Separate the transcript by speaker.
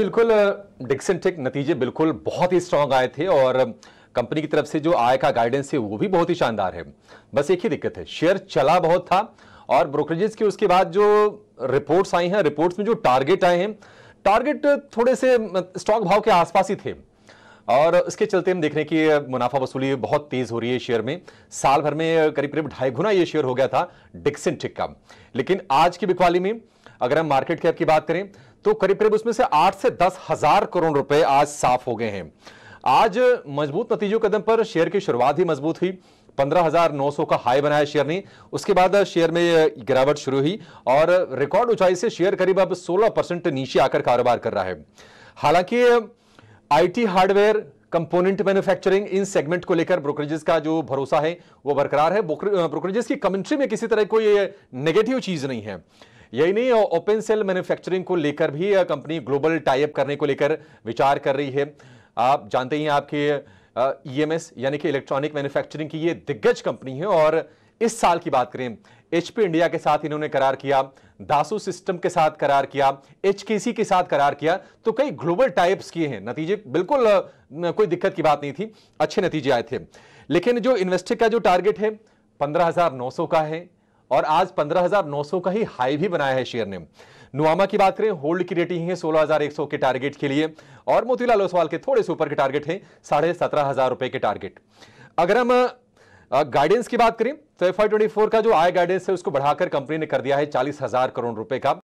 Speaker 1: बिल्कुल Dixon take नतीजे बिल्कुल बहुत ही स्ट्रांग आए थे और कंपनी की तरफ से जो आय का गाइडेंस है वो भी बहुत ही शानदार है बस एक ही दिक्कत है शेयर चला बहुत था और ब्रोकरेजेस की उसके बाद जो रिपोर्ट्स आई हैं रिपोर्ट्स में जो टारगेट आए हैं टारगेट थोड़े से स्टॉक भाव के आसपास ही थे और इसके चलते हम देख रहे हैं कि मुनाफा वसूली बहुत तेज़ हो रही है शेयर में साल भर में करीब करीब ढाई गुना ये शेयर हो गया था डिक्सन टिक का लेकिन आज की बिकवाली में अगर हम मार्केट कैप की बात करें तो करीब करीब उसमें से आठ से दस हजार करोड़ रुपए आज साफ हो गए हैं आज मजबूत नतीजों कदम पर शेयर की शुरुआत ही मजबूत हुई 15,900 का हाई बनाया शेयर ने उसके बाद शेयर में गिरावट शुरू हुई और रिकॉर्ड ऊंचाई से शेयर करीब अब 16 परसेंट नीचे आकर कारोबार कर रहा है हालांकि आईटी हार्डवेयर कंपोनेंट मैन्युफैक्चरिंग इन सेगमेंट को लेकर ब्रोकरेजेस का जो भरोसा है वो बरकरार है ब्रोकरेजेस की कमेंट्री में किसी तरह कोई नेगेटिव चीज नहीं है यही नहीं ओपन सेल मैन्युफैक्चरिंग को लेकर भी कंपनी ग्लोबल टाइप करने को लेकर विचार कर रही है आप जानते ही आपके ई एम एस यानी कि इलेक्ट्रॉनिक मैन्युफैक्चरिंग की ये दिग्गज कंपनी है और इस साल की बात करें एचपी इंडिया के साथ इन्होंने करार किया दासू सिस्टम के साथ करार किया एच के साथ करार किया तो कई ग्लोबल टाइप्स किए हैं नतीजे बिल्कुल कोई दिक्कत की बात नहीं थी अच्छे नतीजे आए थे लेकिन जो इन्वेस्टर का जो टारगेट है पंद्रह का है और आज 15,900 का ही हाई भी बनाया है शेयर ने नुआमा की बात करें होल्ड की रेटिंग है 16,100 के टारगेट के लिए और मोतीलाल ओसवाल के थोड़े से ऊपर के टारगेट है साढ़े सत्रह हजार रुपए के टारगेट अगर हम गाइडेंस की बात करें तो एफ का जो आय गाइडेंस है उसको बढ़ाकर कंपनी ने कर दिया है चालीस हजार करोड़ रुपए का